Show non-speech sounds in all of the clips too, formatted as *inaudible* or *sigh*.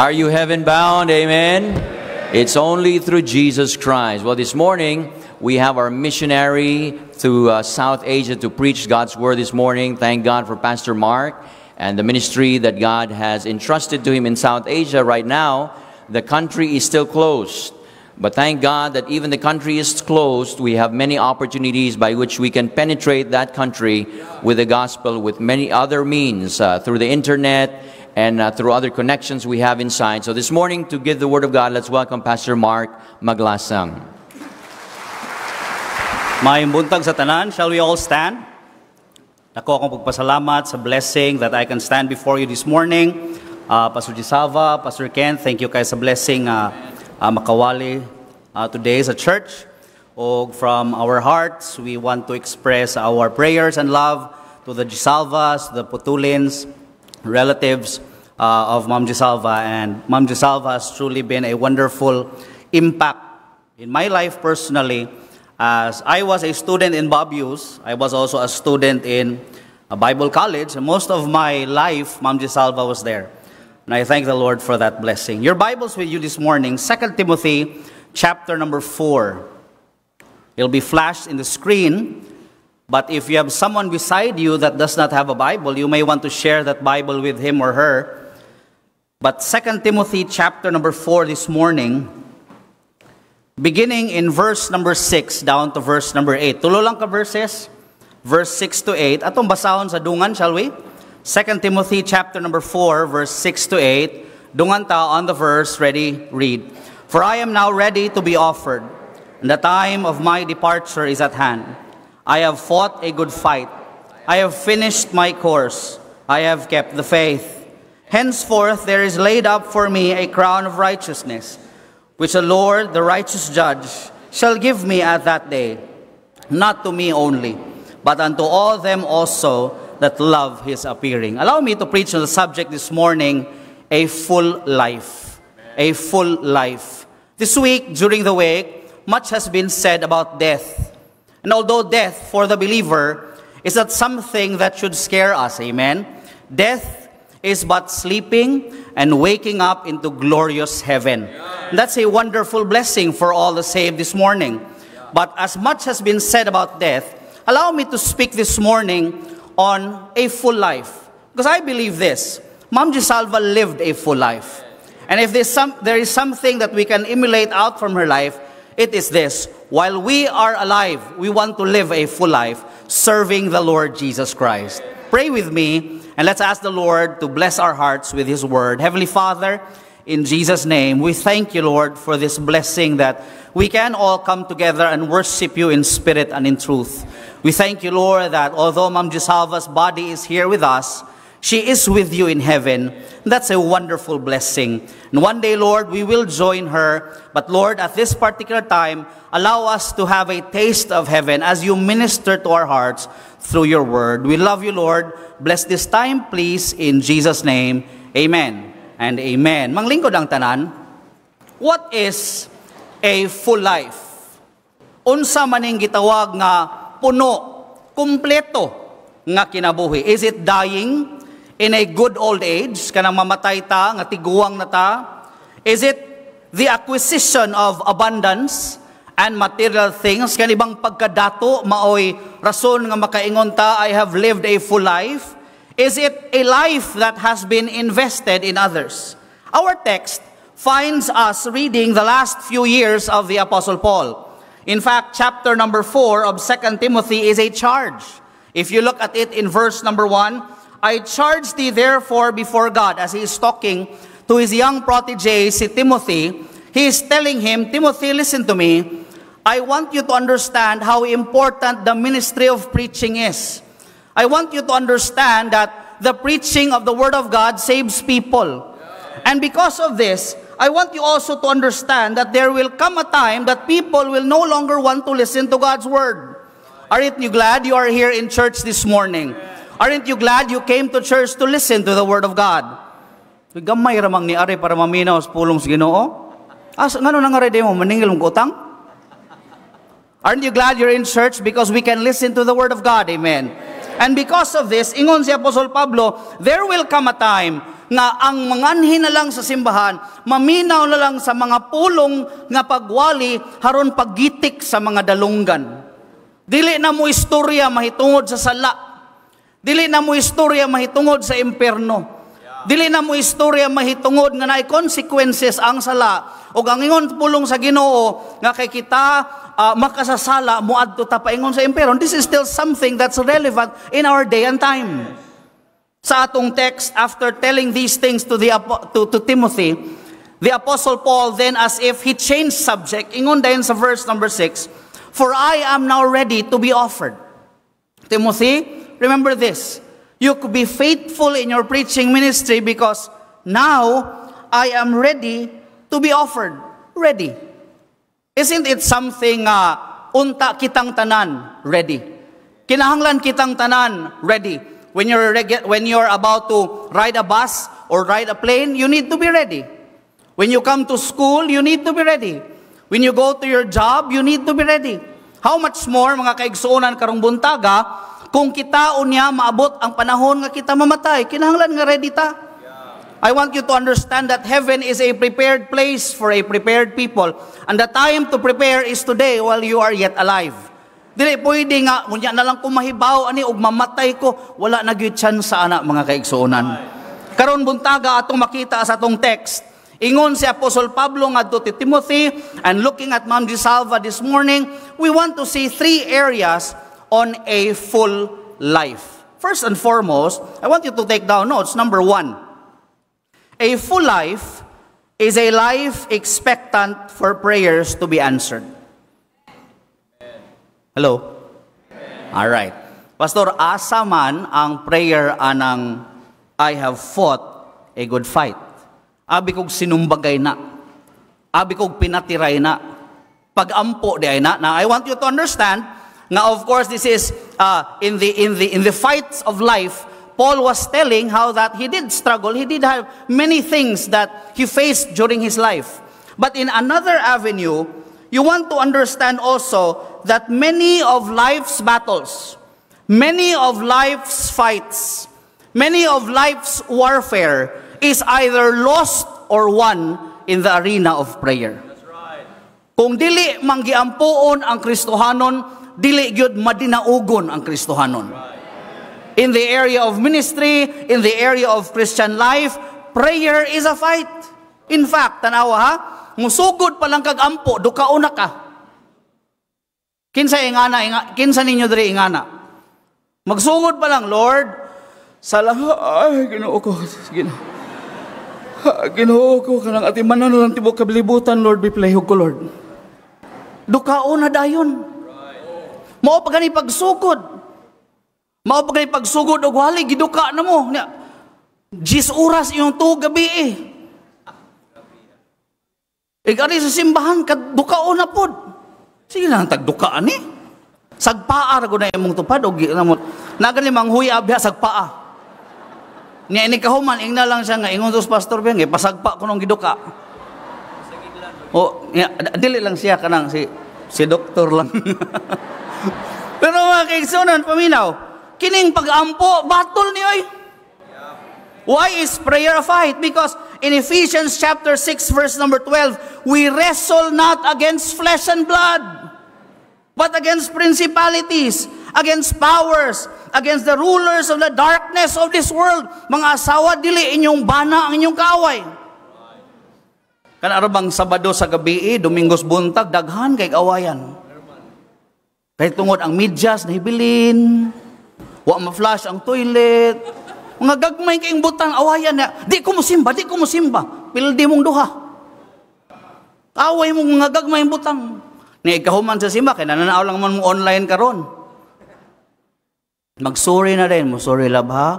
Are you heaven bound? Amen. It's only through Jesus Christ. Well, this morning we have our missionary to uh, South Asia to preach God's word this morning. Thank God for Pastor Mark and the ministry that God has entrusted to him in South Asia right now. The country is still closed. But thank God that even the country is closed, we have many opportunities by which we can penetrate that country with the gospel with many other means uh, through the internet, and uh, through other connections we have inside. So this morning, to give the Word of God, let's welcome Pastor Mark Maglasang. Ma'y buntag sa tanan, shall we all stand? Nako akong pagpasalamat sa blessing that I can stand before you this morning. Uh, Pastor Gisava, Pastor Ken, thank you guys sa blessing uh, uh, makawali uh, today sa church. O from our hearts, we want to express our prayers and love to the Gisalvas, the Putulins, relatives uh, of Ma'am Gisalva. And Ma'am Gisalva has truly been a wonderful impact in my life personally. As I was a student in Babius, I was also a student in a uh, Bible college. most of my life, Ma'am Gisalva was there. And I thank the Lord for that blessing. Your Bible's with you this morning, 2 Timothy chapter number 4. It'll be flashed in the screen. But if you have someone beside you that does not have a Bible, you may want to share that Bible with him or her. But 2 Timothy chapter number 4 this morning, beginning in verse number 6 down to verse number 8. Tulo lang ka verses, verse 6 to 8. Atong basahon sa dungan, shall we? 2 Timothy chapter number 4, verse 6 to 8. Dungan ta on the verse, ready, read. For I am now ready to be offered, and the time of my departure is at hand. I have fought a good fight. I have finished my course. I have kept the faith. Henceforth there is laid up for me a crown of righteousness, which the Lord, the righteous judge, shall give me at that day, not to me only, but unto all them also that love his appearing. Allow me to preach on the subject this morning a full life. A full life. This week, during the week, much has been said about death and although death for the believer is not something that should scare us, amen, death is but sleeping and waking up into glorious heaven. That's a wonderful blessing for all the saved this morning. But as much has been said about death, allow me to speak this morning on a full life. Because I believe this. Mam Gisalva lived a full life. And if some, there is something that we can emulate out from her life, it is this while we are alive, we want to live a full life serving the Lord Jesus Christ. Pray with me and let's ask the Lord to bless our hearts with His word. Heavenly Father, in Jesus' name, we thank you, Lord, for this blessing that we can all come together and worship you in spirit and in truth. We thank you, Lord, that although Mam Jusalva's body is here with us, she is with you in heaven. That's a wonderful blessing. And one day, Lord, we will join her. But Lord, at this particular time, allow us to have a taste of heaven as you minister to our hearts through your word. We love you, Lord. Bless this time, please, in Jesus' name. Amen and amen. Manglingkod ang tanan, what is a full life? Unsa maning gitawag nga puno, kumpleto nga kinabuhi? Is it dying? in a good old age, kanang mamatay ta, nga tiguang na ta? Is it the acquisition of abundance and material things? Kan ibang pagkadato, maoy rason nga makaingon ta, I have lived a full life? Is it a life that has been invested in others? Our text finds us reading the last few years of the Apostle Paul. In fact, chapter number 4 of 2 Timothy is a charge. If you look at it in verse number 1, I charge thee therefore before God, as he is talking to his young protege, si Timothy, he is telling him, Timothy, listen to me. I want you to understand how important the ministry of preaching is. I want you to understand that the preaching of the Word of God saves people. And because of this, I want you also to understand that there will come a time that people will no longer want to listen to God's Word. Aren't you glad you are here in church this morning? Aren't you glad you came to church to listen to the Word of God? Gamay ramang ni Ari para maminaw sa pulong sa ginoo. As, ngano na nga mo, maningil mong utang? Aren't you glad you're in church because we can listen to the Word of God? Amen. And because of this, ingon si Apostol Pablo, there will come a time nga ang mga na lang sa simbahan, maminaw na lang sa mga pulong nga pagwali, haron paggitik sa mga dalungan. Dili na mo istorya mahitungod sa sala Dili na mo istorya mahitungod sa impyerno. Dili na mo istorya mahitungod nga naay consequences ang sala ug ang ingon pulong sa Ginoo nga kay kita uh, makasasala moadto ta paingon sa impyerno. This is still something that's relevant in our day and time. Sa atong text after telling these things to the to, to Timothy, the apostle Paul then as if he changed subject ingon din sa verse number 6, for I am now ready to be offered. Timothy, remember this. You could be faithful in your preaching ministry because now I am ready to be offered. Ready. Isn't it something uh, unta kitang tanan? Ready. Kinahanglan kitang tanan? Ready. When you're, when you're about to ride a bus or ride a plane, you need to be ready. When you come to school, you need to be ready. When you go to your job, you need to be ready. How much more, mga kaigsuunan karong buntaga, kung kita unya maabot ang panahon nga kita mamatay, kinahanglan nga ready ta. I want you to understand that heaven is a prepared place for a prepared people. And the time to prepare is today while you are yet alive. Dili pwede nga, unya na lang ko mahibaw ani og mamatay ko, wala na gyud chance sa ana mga kaigsuonan. Karon buntaga atong makita sa atong text. Ingon si Apostol Pablo ngadto ti Timothy and looking at Ma'am Gisalva this morning, we want to see three areas on a full life. First and foremost, I want you to take down notes. Number one, a full life is a life expectant for prayers to be answered. Hello? All right. Pastor, asa man ang prayer anang I have fought a good fight. Abi kog sinumbagay na. Abi kog pinatiray na. Pagampo di ay na. Now, I want you to understand, Now, of course, this is uh, in, the, in, the, in the fights of life, Paul was telling how that he did struggle, he did have many things that he faced during his life. But in another avenue, you want to understand also that many of life's battles, many of life's fights, many of life's warfare is either lost or won in the arena of prayer. Right. Kung dili manggiampuon ang Kristohanon dili gyud madinaugon ang Kristohanon. In the area of ministry, in the area of Christian life, prayer is a fight. In fact, tanawa ha, musugod pa lang kag ampo dukauna ka. Kinsa ingana, inga, kinsa ninyo diri ingana? Magsugod pa lang, Lord, salamat ay Ginoo ko, ah, Ginoo. ko kanang ati manan lang tibok kabilibutan Lord biplay ko Lord. Dukaon na dayon. Mao pa gani pagsugod. Mao pa gani pagsugod og wali giduka na mo. Nya. Jis oras yung tu gabi eh. Igari eh, sa simbahan kadukao na pod. Sige lang tagdukaan eh. Sagpaa ra gud na imong tupad og ginamot. Nagani manghuy abya sagpaa. Nya ini kahuman ingna lang siya nga ingon tos pastor bang pasagpa ko nung giduka. O, oh, dili lang siya kanang si si doktor lang. *laughs* Pero mga kaigsunan, paminaw, kining pag-ampo, battle ni oy. Why is prayer a fight? Because in Ephesians chapter 6 verse number 12, we wrestle not against flesh and blood, but against principalities, against powers, against the rulers of the darkness of this world. Mga asawa, dili inyong bana ang inyong kaway. Kanarabang Sabado sa gabi, eh, Domingos buntag, daghan kay kawayan. Kahit tungod ang medyas na hibilin, wa ma-flush ang toilet, mga gagmay kayong butang awayan na, di ko musimba, di ko musimba, pildi mong duha. Away mong mga gagmay butang. Ni ikahuman sa simba, kaya nananaw lang man mo online karon. Magsuri na rin, musuri labha.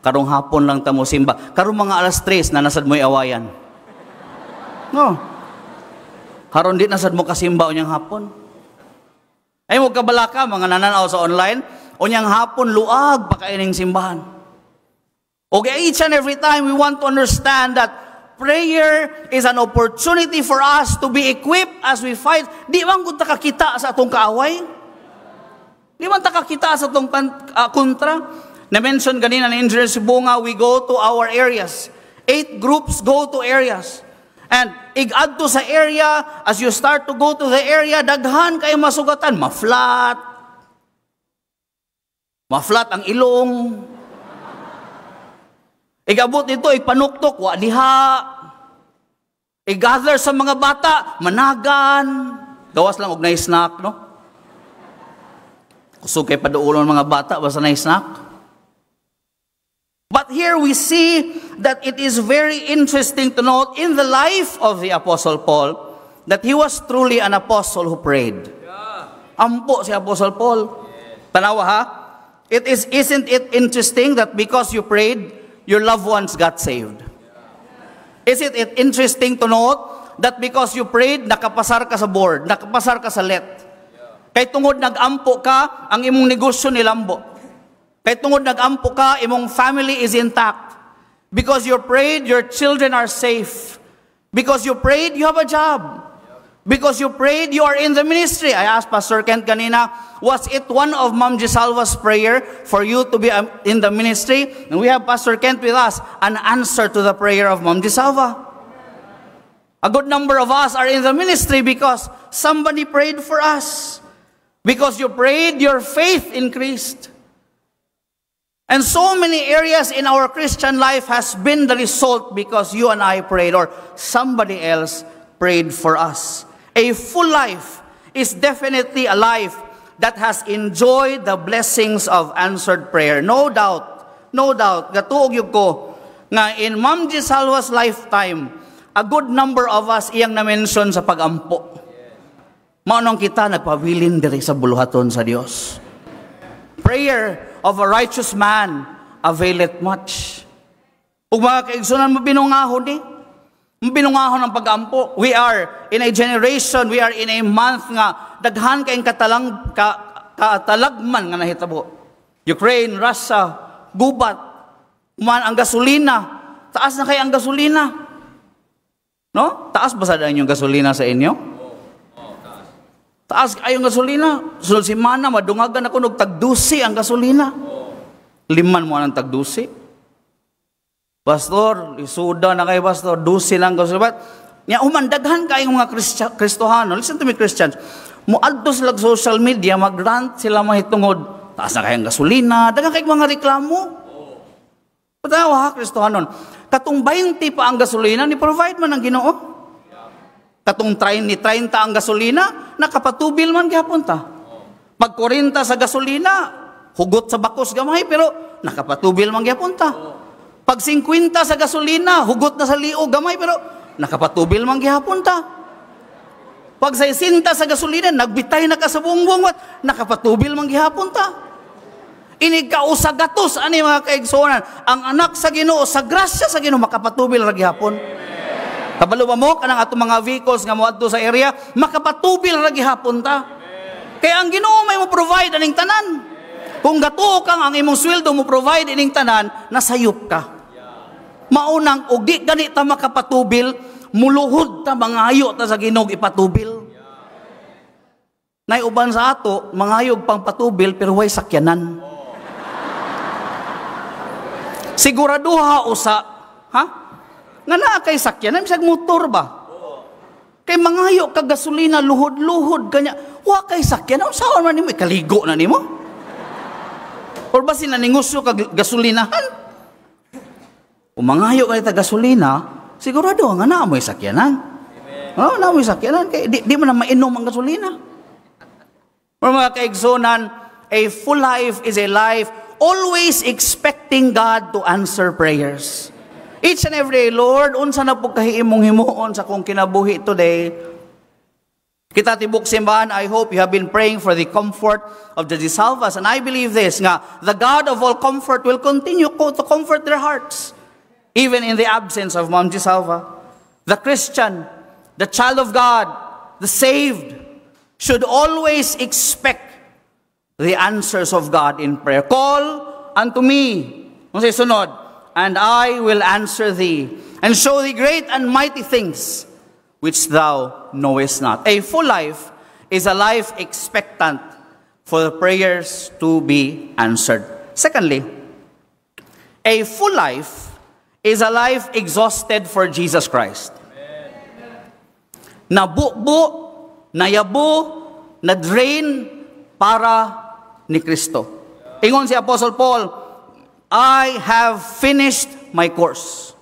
Karong hapon lang tamo simba. Karong mga alas 3 na nasad mo'y awayan. No. Karong di nasad mo kasimba o niyang hapon. Ay mo kabalaka mga nananaw sa online, unyang hapon luag pakaining simbahan. Okay, each and every time we want to understand that prayer is an opportunity for us to be equipped as we fight. Di man gud takakita sa atong kaaway. Di man takakita sa atong uh, kontra. Na-mention ganina ni Engineer Bunga, we go to our areas. Eight groups go to areas. And igadto sa area, as you start to go to the area, daghan kayo masugatan, ma-flat. Ma-flat ang ilong. Igabot ito, igpanuktok, wa diha. I-gather sa mga bata, managan. Gawas lang og na snack, no? Kusog kay paduulon mga bata, basta na snack. But here we see that it is very interesting to note in the life of the Apostle Paul that he was truly an apostle who prayed. Yeah. Ampo si Apostle Paul. Yes. Tanawa ha? It is, isn't it interesting that because you prayed, your loved ones got saved? Yeah. Isn't it interesting to note that because you prayed, nakapasar ka sa board, nakapasar ka sa let? Yeah. Kay tungod nagampo ka, ang imong negosyo nilambo. Kay tungod nagampo ka, imong family is intact. Because you prayed, your children are safe. Because you prayed, you have a job. Because you prayed, you are in the ministry. I asked Pastor Kent kanina, was it one of Mom Gisalva's prayer for you to be um, in the ministry? And we have Pastor Kent with us, an answer to the prayer of Mom Gisalva. A good number of us are in the ministry because somebody prayed for us. Because you prayed, your faith increased. And so many areas in our Christian life has been the result because you and I prayed or somebody else prayed for us. A full life is definitely a life that has enjoyed the blessings of answered prayer. No doubt, no doubt, gatuog yun ko, nga in Ma'am Gisalwa's lifetime, a good number of us iyang na-mention sa pagampo. Maunong kita nagpabilin diri sa buluhaton sa Dios prayer of a righteous man availeth much. Ug mga kaigsunan, mabinungahon ni. Eh? Mabinungahon ang pagampo. We are in a generation, we are in a month nga, daghan kayong katalang, ka, katalagman nga nahitabo. Ukraine, Russia, gubat, man ang gasolina, taas na kay ang gasolina. No? Taas ba sa yung gasolina sa inyo? Taas kayong gasolina. Sunod si Mana, madungagan ako ng tagdusi ang gasolina. Liman mo ng tagdusi. Pastor, isuda na kayo, Pastor. Dusi lang gasolina. Nga umandaghan kayong mga Kristohano. Listen to me, Christians. Mualdo sila social media, magrant sila mahitungod. Taas na kayong gasolina. Dagan kayong mga reklamo. Patawa ha, Kristohanon. Katong 20 pa ang gasolina, ni-provide man ang ginoo. Katong 30, 30 ang gasolina, nakapatubil man gihapon ta. Pagkurinta sa gasolina, hugot sa bakos gamay, pero nakapatubil man gihapon ta. Pag 50 sa gasolina, hugot na sa liog gamay, pero nakapatubil man gihapon ta. Pag 60 sa gasolina, nagbitay na ka sa buong nakapatubil man gihapon ta. Inig ka sa gatos, ani mga kaigsonan, ang anak sa Ginoo, sa grasya sa Ginoo makapatubil ra gihapon. Amen. Kabalo mo kanang ato mga vehicles nga moadto sa area, makapatubil ra gihapon ta. Kaya ang Ginoo may mo provide aning tanan. Kung gatuo kang ang imong sweldo mo provide ining tanan, nasayop ka. Maunang og di gani ta makapatubil, muluhod ta mangayo ta sa Ginoo ipatubil. Nay uban sa ato, mangayog pang patubil pero way sakyanan. Siguraduha usa, ha? Nga naa kay sakyanan, bisag motor ba? Kay mangayo ka gasolina, luhod-luhod, kanya. Wa kay sakyanan, saan man nimo? Ikaligo na nimo? Or ba sinaningusyo ka gasolinahan? mangayo kay ta gasolina, sigurado nga naa mo sakyanan. Oo, oh, naa mo'y sakyanan. Kay, di, di mo na mainom ang gasolina. Or mga kaigsunan, a full life is a life always expecting God to answer prayers. Each and every day, Lord, unsa na po kahiimong himuon sa kong kinabuhi today. Kita tibok simbahan, I hope you have been praying for the comfort of the disciples. And I believe this, nga, the God of all comfort will continue to comfort their hearts, even in the absence of mom Gisalva. The Christian, the child of God, the saved, should always expect the answers of God in prayer. Call unto me. Kung sunod, and I will answer thee, and show thee great and mighty things which thou knowest not. A full life is a life expectant for the prayers to be answered. Secondly, a full life is a life exhausted for Jesus Christ. Nabubo, nayabo, na-drain para ni Kristo. Ingon si Apostle Paul, I have finished my course.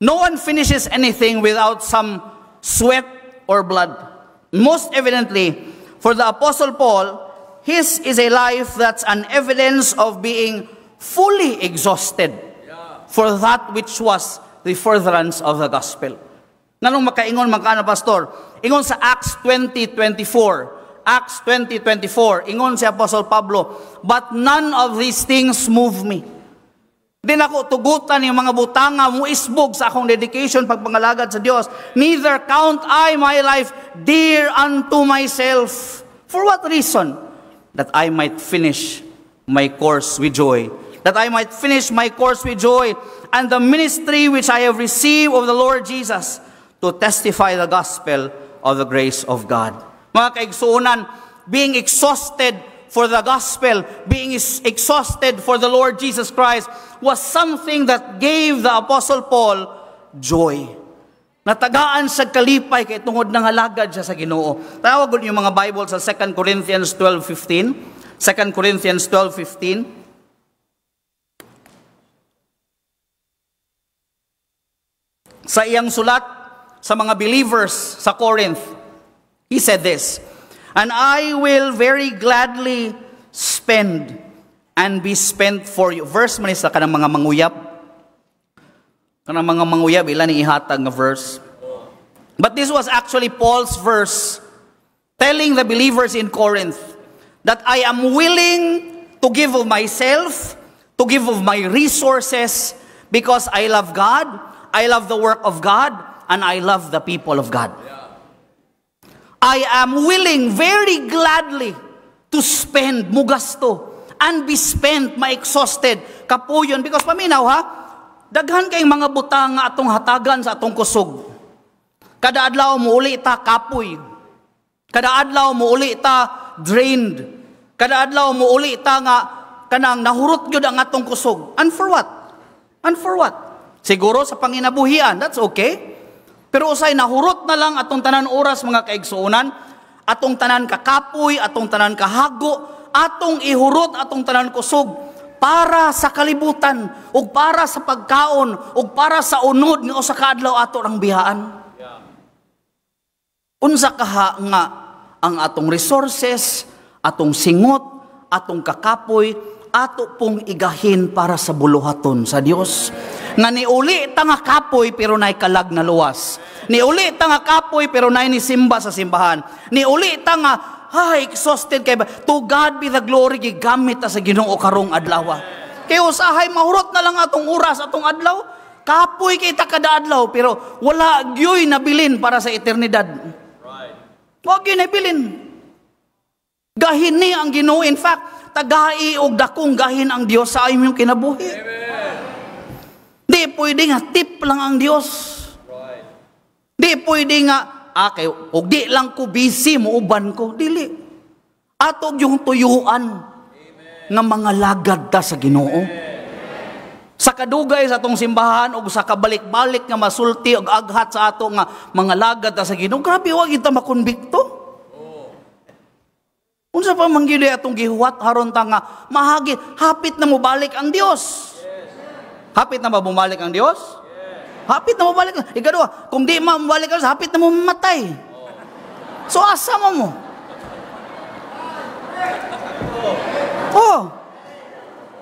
No one finishes anything without some sweat or blood. Most evidently, for the Apostle Paul, his is a life that's an evidence of being fully exhausted for that which was the furtherance of the gospel. Nanong makaingon, magkano, Pastor? Ingon sa Acts 20.24. Acts 20.24. Ingon si Apostle Pablo, But none of these things move me. Din ako tugutan yung mga butanga mo isbog sa akong dedication pagpangalagad sa Dios. Neither count I my life dear unto myself. For what reason? That I might finish my course with joy. That I might finish my course with joy and the ministry which I have received of the Lord Jesus to testify the gospel of the grace of God. Mga kaigsuunan, being exhausted for the gospel, being exhausted for the Lord Jesus Christ, was something that gave the Apostle Paul joy. Natagaan sa kalipay kay tungod ng halagad siya sa Ginoo. Tawag ulit yung mga Bible sa 2 Corinthians 12:15. 2 Corinthians 12:15. Sa iyang sulat sa mga believers sa Corinth, he said this, and I will very gladly spend and be spent for you. Verse man sa kanang mga manguyab. Kanang mga manguyab, ilan ihatag nga verse. But this was actually Paul's verse telling the believers in Corinth that I am willing to give of myself, to give of my resources, because I love God, I love the work of God, and I love the people of God. Yeah. I am willing very gladly to spend, mugasto, and be spent, ma-exhausted. Kapuyon, because paminaw ha, daghan kay mga butang nga atong hatagan sa atong kusog. Kada adlaw mo uli ta kapoy. Kada adlaw mo uli ta drained. Kada adlaw mo uli ta nga kanang nahurot gyud ang atong kusog. And for what? And for what? Siguro sa panginabuhian, that's okay. Pero usay nahurot na lang atong tanan oras mga kaigsuonan, atong tanan kakapoy, atong tanan kahago, atong ihurot atong tanan kusog para sa kalibutan ug para sa pagkaon ug para sa unod nga usa ka adlaw ato ang bihaan. Yeah. Unsa kaha nga ang atong resources, atong singot, atong kakapoy, ato pong igahin para sa buluhaton sa Dios na niuli tanga kapoy pero nay kalag na luwas. Niuli tanga kapoy pero nay ni simba sa simbahan. Niuli tanga ay exhausted kay to God be the glory gigamit sa Ginoo karong adlaw. Ah. Kay usahay mahurot na lang atong oras atong adlaw. Kapoy kita kada adlaw pero wala gyoy nabilin para sa eternidad. Right. Wag yun bilin. Gahin ni ang Ginoo in fact tagai og dakong gahin ang Dios sa imong kinabuhi. Amen. Hindi pwedeng hatip lang ang Dios. Right. Di pwedeng nga, ah, kayo, di lang ko busy, muuban ko. Dili. Atog yung tuyuan ng mga lagad ta sa ginoo. Sa kadugay sa atong simbahan o sa kabalik-balik nga masulti og aghat sa ato nga mga lagad ta sa ginoo, grabe, wag kita makonbikto. Unsa pa man atong gihuwat haron ta nga mahagi hapit na mo balik ang Dios. Hapit na ba bumalik ang Diyos? Yes. Hapit na bumalik. Ikaduha, eh, kung di mabalik ang Diyos, hapit na mamatay. Oh. So asama mo. Oh.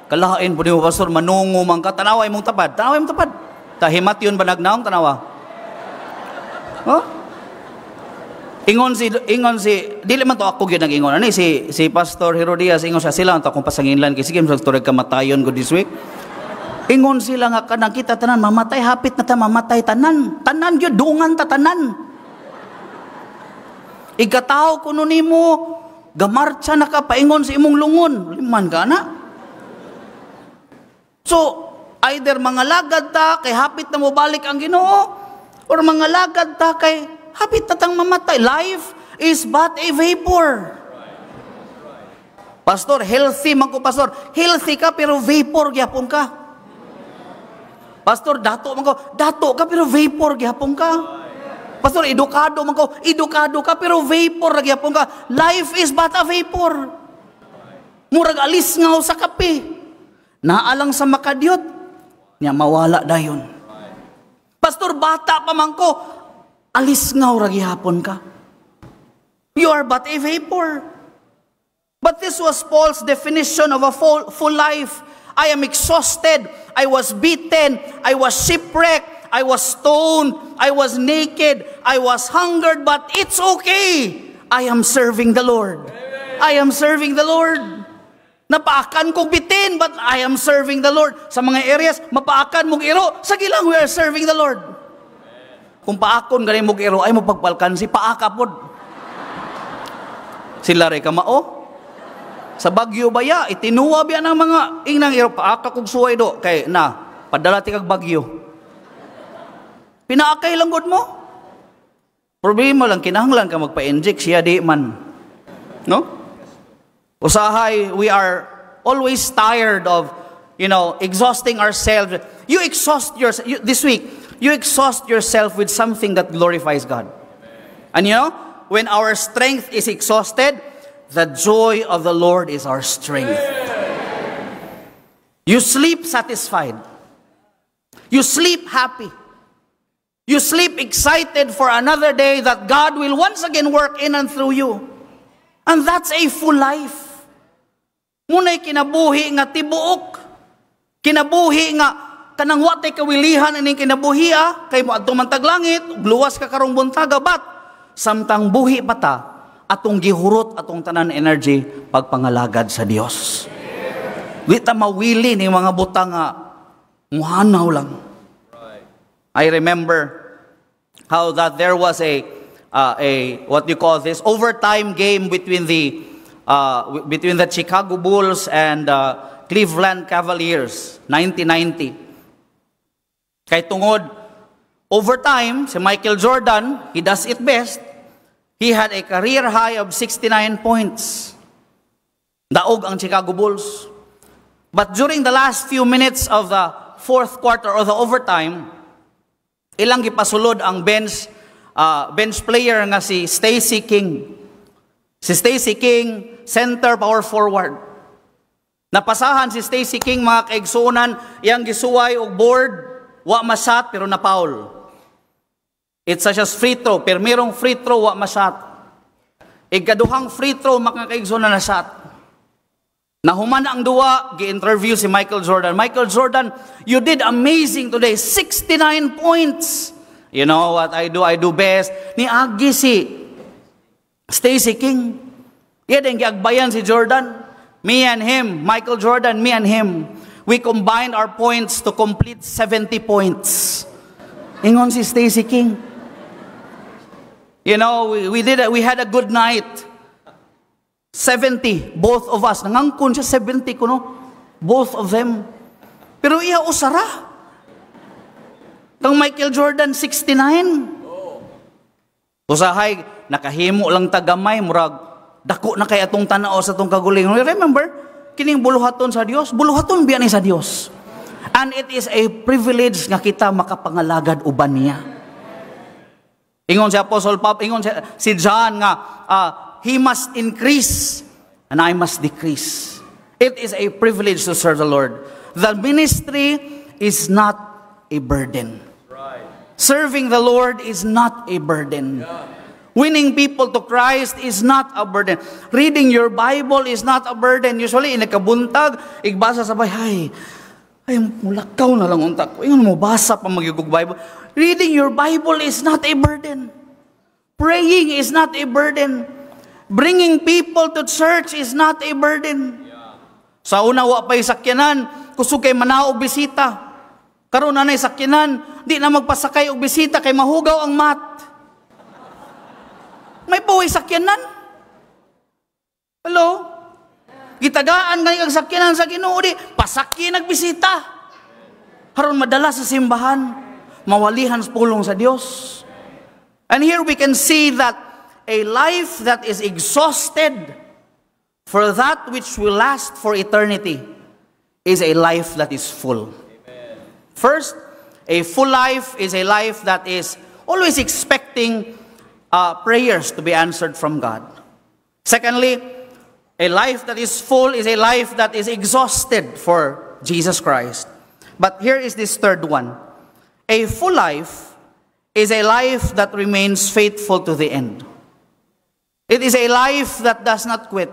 Kalahain po niyo, Pastor, manungo man ka, tanawa imong tapad. Tanawa imong tapad. Tahimat yun ba nagnaong tanawa? Huh? Oh? Ingon si ingon si dili man to ako gyud ingon ani eh, si si Pastor Herodias ingon siya sila ang akong pasanginlan Kasi sige murag turag kamatayon ko this week. Ingon sila nga kanang kita tanan, mamatay, hapit na ta mamatay tanan. Tanan gyud dungan ta tanan. Igataw kuno nimo, gamarcha na ka, paingon sa imong lungon. Liman gana So, either mga lagad ta, kay hapit na mo balik ang ginoo, or mga lagad ta, kay hapit na tang mamatay. Life is but a vapor. Pastor, healthy man ko, pastor. Healthy ka pero vapor gyapon ka. Pastor, dato man ko. Dato ka pero vapor gihapon ka. Pastor, edukado man ko. Edukado ka pero vapor gihapon ka. Life is but a vapor. Murag alis nga sa kape. Naalang sa makadyot. Niya mawala dayon. Pastor, bata pa man ko. Alis nga ra gihapon ka. You are but a vapor. But this was Paul's definition of a full, full life. I am exhausted. I was beaten, I was shipwrecked, I was stoned, I was naked, I was hungered, but it's okay. I am serving the Lord. I am serving the Lord. Napaakan kong bitin, but I am serving the Lord. Sa mga areas, mapaakan mong iro, sa gilang we are serving the Lord. Kung paakon ganin mong iro, ay mapagpalkan si paaka pod. Sila re kamao, sa Bagyo baya, itinuwa biya ang mga ingnang Europa. Aka ah, kong suway do, kay na, padala ti kag Bagyo. Pinaakay lang god mo. Problema lang, kinahanglan ka magpa-inject siya di man. No? Usahay, we are always tired of, you know, exhausting ourselves. You exhaust yourself, you, this week, you exhaust yourself with something that glorifies God. And you know, when our strength is exhausted, The joy of the Lord is our strength. You sleep satisfied. You sleep happy. You sleep excited for another day that God will once again work in and through you. And that's a full life. Munay kinabuhi nga tibuok. Kinabuhi nga kanang watay kawilihan ining kinabuhiya ah. kay mo adto man taglangit, bluwas ka karong buntaga bat samtang buhi bata atong gihurot atong tanan energy pagpangalagad sa Dios. Di ta mawili ni mga butang nga muhanaw lang. I remember how that there was a uh, a what do you call this overtime game between the uh, between the Chicago Bulls and uh, Cleveland Cavaliers 1990. Kay tungod overtime si Michael Jordan, he does it best. He had a career high of 69 points. Daog ang Chicago Bulls. But during the last few minutes of the fourth quarter or the overtime, ilang gipasulod ang bench uh, bench player nga si Stacy King. Si Stacy King, center power forward. Napasahan si Stacy King mga kaigsuunan, iyang gisuway og board, wa masat pero na foul. It's such as free throw. Pero merong free throw, wa masat. Ikaduhang free throw, makakaigso na nasat. Nahuman ang duwa, gi-interview si Michael Jordan. Michael Jordan, you did amazing today. 69 points. You know what I do? I do best. Ni Agi si Stacy King. Yan ang giagbayan si Jordan. Me and him, Michael Jordan, me and him. We combined our points to complete 70 points. Ingon si Stacy King. You know, we, did it. We had a good night. 70, both of us. Nangangkon siya 70 ko, no? Both of them. Pero iya usara. Tang Michael Jordan, 69. Usahay, nakahimo lang tagamay, murag, dako na kay atong tanaw sa atong kaguling. Remember, kining buluhaton sa Dios, buluhaton biya sa Dios. And it is a privilege nga kita makapangalagad uban niya. Ingon si Apostle Pab, ingon si, si John nga, uh, he must increase and I must decrease. It is a privilege to serve the Lord. The ministry is not a burden. Right. Serving the Lord is not a burden. Yeah. Winning people to Christ is not a burden. Reading your Bible is not a burden. Usually, inakabuntag, igbasa sabay, ay, ay, mulakaw na lang unta ko. Ingon mo, basa pa magigog Bible. Reading your Bible is not a burden. Praying is not a burden. Bringing people to church is not a burden. Sa una, wa pa'y sakyanan. Kusog kay manao bisita. Karoon na sakyanan. Di na magpasakay og bisita kay mahugaw ang mat. May paway sakyanan. Hello? Gitagaan nga kag sa Ginoo di pasakyi nagbisita. Haron madala sa simbahan, mawalihan pulong sa Dios. And here we can see that a life that is exhausted for that which will last for eternity is a life that is full. Amen. First, a full life is a life that is always expecting uh, prayers to be answered from God. Secondly, a life that is full is a life that is exhausted for Jesus Christ. But here is this third one. A full life is a life that remains faithful to the end. It is a life that does not quit.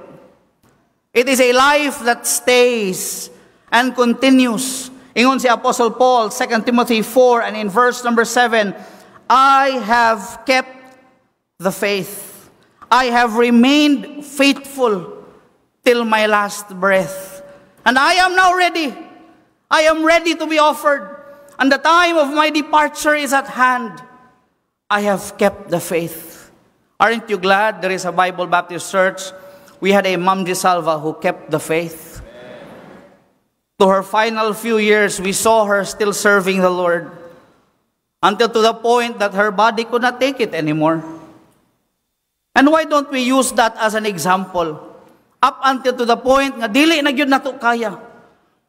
It is a life that stays and continues. Ingon si Apostle Paul, 2 Timothy 4 and in verse number 7, I have kept the faith. I have remained faithful till my last breath. And I am now ready. I am ready to be offered. And the time of my departure is at hand. I have kept the faith. Aren't you glad there is a Bible Baptist church? We had a Mom De Salva who kept the faith. Amen. To her final few years, we saw her still serving the Lord until to the point that her body could not take it anymore. And why don't we use that as an example? Up until to the point nga dili na gyud nato kaya.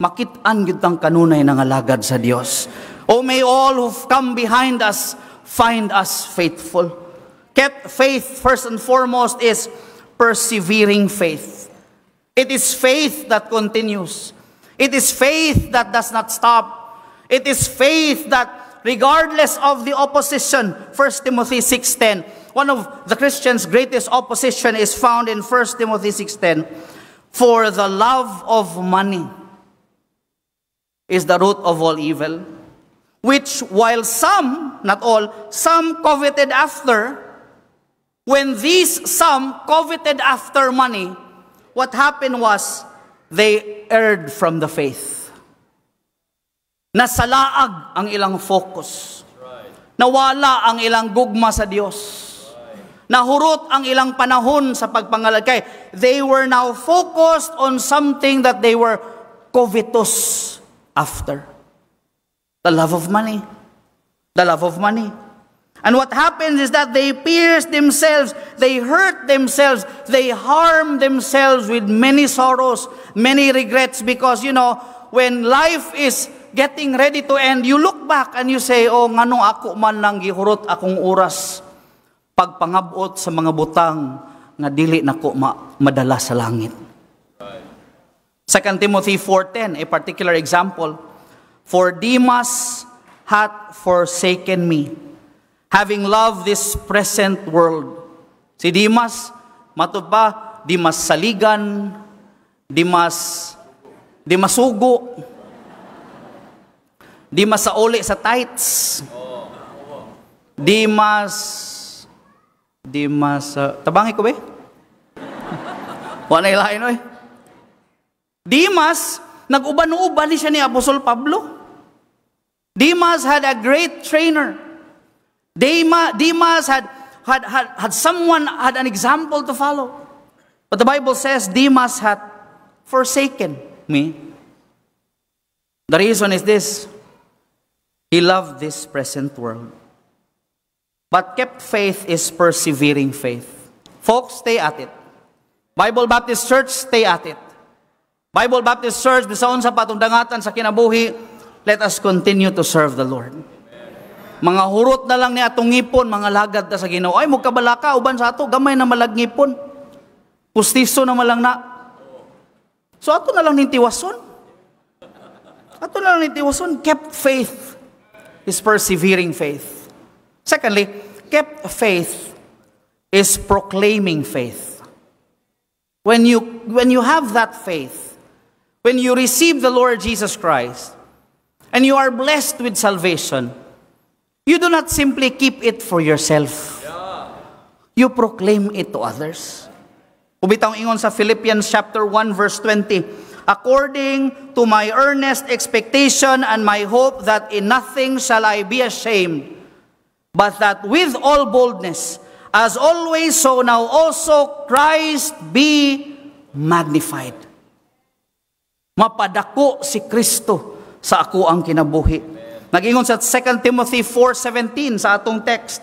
Makit-an gyud ang kanunay nga alagad sa Dios. oh may all who've come behind us find us faithful. Kept faith first and foremost is persevering faith. It is faith that continues. It is faith that does not stop. It is faith that regardless of the opposition, 1 Timothy 6:10 one of the Christian's greatest opposition is found in 1 Timothy 6.10, for the love of money is the root of all evil, which while some, not all, some coveted after, when these some coveted after money, what happened was they erred from the faith. Nasalaag ang ilang focus. Nawala ang ilang gugma sa Diyos. Nahurot ang ilang panahon sa pagpangalagay. They were now focused on something that they were covetous after. The love of money. The love of money. And what happens is that they pierce themselves, they hurt themselves, they harm themselves with many sorrows, many regrets because, you know, when life is getting ready to end, you look back and you say, oh, nganong ako man lang gihurot akong oras pagpangabot sa mga butang nga dili nako ma- madala sa langit. 2 Timothy 4.10, a particular example, For Demas hath forsaken me, having loved this present world. Si Dimas, matupa, Dimas saligan, Dimas, Dimas sugo, Dimas sa uli sa tights, oh. Dimas di masa eh, tabangi ko ba wala ilain oy Dimas naguban-uban ni siya ni Apostol Pablo Dimas had a great trainer Dimas had, had, had, had someone had an example to follow but the Bible says Dimas had forsaken me the reason is this he loved this present world But kept faith is persevering faith. Folks, stay at it. Bible Baptist Church, stay at it. Bible Baptist Church, bisaon sa patundangatan sa kinabuhi, let us continue to serve the Lord. Mga hurot na lang ni atong ngipon, mga lagad na sa Ginoo. Ay, mugkabala ka, uban sa ato, gamay na malag ngipon. Pustiso na malang na. So ato na lang nintiwason. Ato na lang nintiwason, kept faith is persevering faith. Secondly, kept faith is proclaiming faith. When you, when you have that faith, when you receive the Lord Jesus Christ, and you are blessed with salvation, you do not simply keep it for yourself. Yeah. You proclaim it to others. Ubitang ingon sa Philippians chapter 1 verse 20, According to my earnest expectation and my hope that in nothing shall I be ashamed, but that with all boldness, as always, so now also Christ be magnified. Mapadako si Kristo sa ako ang kinabuhi. Nagingon sa 2 Timothy 4.17 sa atong text,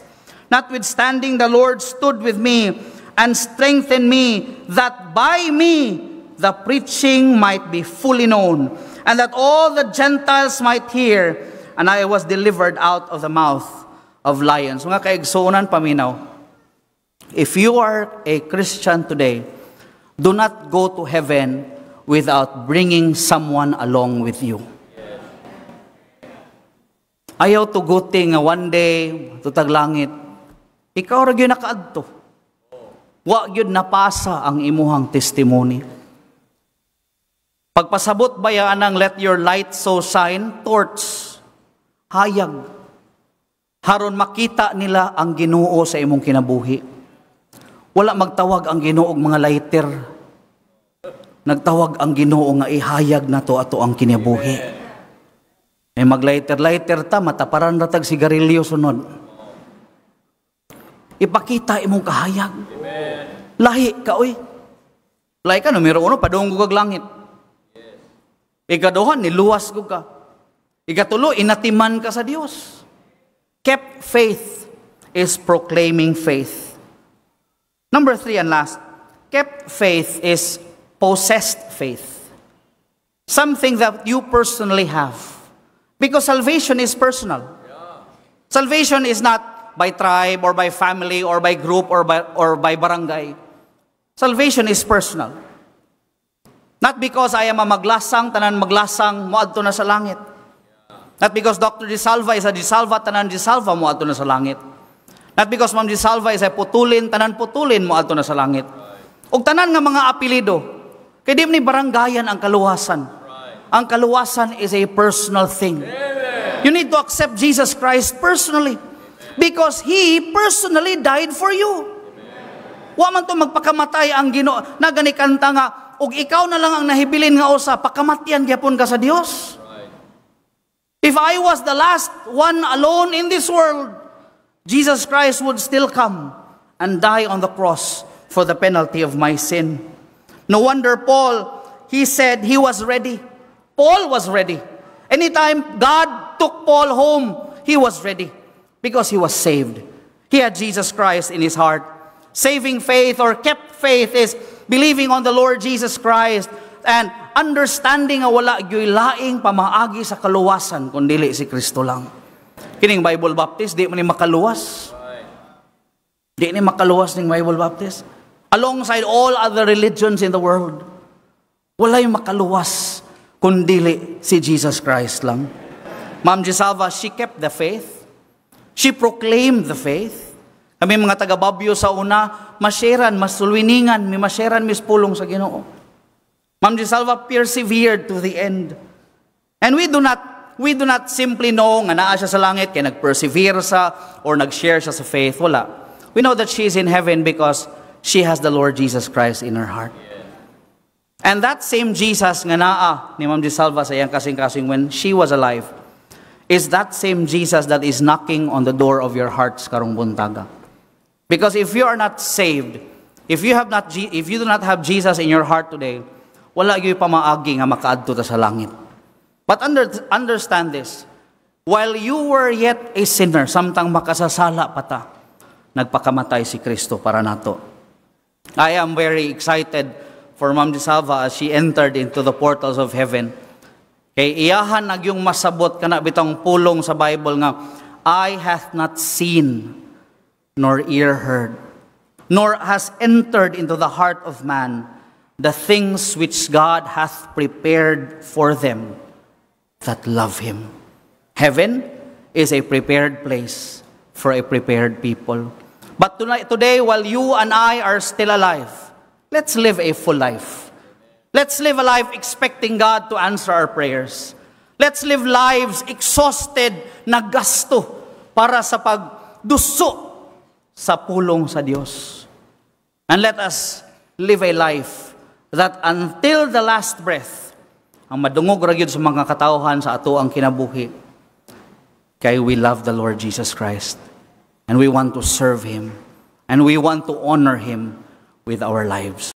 Notwithstanding the Lord stood with me and strengthened me, that by me the preaching might be fully known, and that all the Gentiles might hear, and I was delivered out of the mouth of lions. Mga kaigsuunan paminaw, if you are a Christian today, do not go to heaven without bringing someone along with you. Ayaw tuguti nga one day, tutag langit, ikaw ra gyud nakaadto. Wa gyud napasa ang imuhang testimony. Pagpasabot ba yan let your light so shine towards hayag Haron makita nila ang ginoo sa imong kinabuhi. Wala magtawag ang ginoog mga lighter. Nagtawag ang ginoo nga ihayag na to ato ang kinabuhi. May maglighter-lighter ta, mataparan ratag sigarilyo sunod. Ipakita imong kahayag. Amen. Lahi ka, oy. Lahi ka, numero uno, padong kag langit. Yes. Ikaduhan, niluwas ko ka. Ikatulo, inatiman ka sa Diyos. Kept faith is proclaiming faith. Number three and last, kept faith is possessed faith. Something that you personally have. Because salvation is personal. Yeah. Salvation is not by tribe or by family or by group or by, or by barangay. Salvation is personal. Not because I am a maglasang, tanan maglasang, muadto na sa langit. Not because Dr. Disalva is a Disalva, tanan Disalva mo ato na sa langit. Not because Ma'am Disalva is a putulin, tanan putulin mo ato na sa langit. Ug tanan nga mga apilido. Kay di ni barangayan ang kaluwasan. Ang kaluwasan is a personal thing. You need to accept Jesus Christ personally. Because He personally died for you. Wa man to magpakamatay ang Ginoo. Nagani kanta nga, ug ikaw na lang ang nahibilin nga usa, pakamatian gyapon ka sa Dios. If I was the last one alone in this world, Jesus Christ would still come and die on the cross for the penalty of my sin. No wonder Paul, he said he was ready. Paul was ready. Anytime God took Paul home, he was ready because he was saved. He had Jesus Christ in his heart. Saving faith or kept faith is believing on the Lord Jesus Christ and understanding nga wala gyoy laing pamaagi sa kaluwasan kun dili si Kristo lang. Kining Bible Baptist di man ni makaluwas. Di ni makaluwas ning Bible Baptist. Alongside all other religions in the world, walay makaluwas kundi si Jesus Christ lang. Ma'am Gisalva, she kept the faith. She proclaimed the faith. Kami mga taga-Babyo sa una, masyeran, masulwiningan, may masyeran, mispulong sa ginoo. Ma'am Gisalva persevered to the end. And we do not we do not simply know nga naa siya sa langit kay nagpersevere sa or nagshare siya sa faith. Wala. We know that she is in heaven because she has the Lord Jesus Christ in her heart. And that same Jesus nga naa ni Ma'am Gisalva sa iyang kasing-kasing when she was alive is that same Jesus that is knocking on the door of your hearts karong buntaga. Because if you are not saved, if you have not if you do not have Jesus in your heart today, wala gyud pamaagi nga makaadto ta sa langit. But under, understand this, while you were yet a sinner, samtang makasasala pa ta, nagpakamatay si Kristo para nato. I am very excited for Ma'am Disava as she entered into the portals of heaven. Kay iyahan nag yung masabot kana bitong pulong sa Bible nga I hath not seen nor ear heard nor has entered into the heart of man the things which God hath prepared for them that love Him. Heaven is a prepared place for a prepared people. But tonight, today, while you and I are still alive, let's live a full life. Let's live a life expecting God to answer our prayers. Let's live lives exhausted nagasto para sa pagduso sa pulong sa Dios, And let us live a life that until the last breath, ang madungog ra sa mga katawhan sa ato ang kinabuhi, kay we love the Lord Jesus Christ and we want to serve Him and we want to honor Him with our lives.